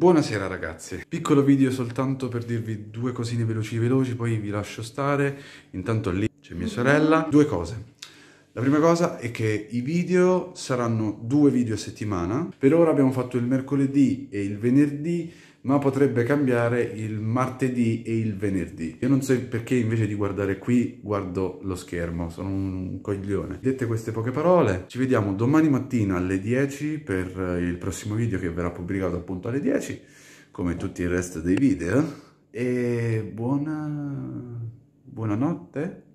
Buonasera ragazzi, piccolo video soltanto per dirvi due cosine veloci veloci, poi vi lascio stare, intanto lì c'è mia sorella, due cose. La prima cosa è che i video saranno due video a settimana, per ora abbiamo fatto il mercoledì e il venerdì, ma potrebbe cambiare il martedì e il venerdì. Io non so perché invece di guardare qui guardo lo schermo, sono un coglione. Dette queste poche parole, ci vediamo domani mattina alle 10 per eh, il prossimo video che verrà pubblicato appunto alle 10, come tutti il resto dei video, e buona... buonanotte.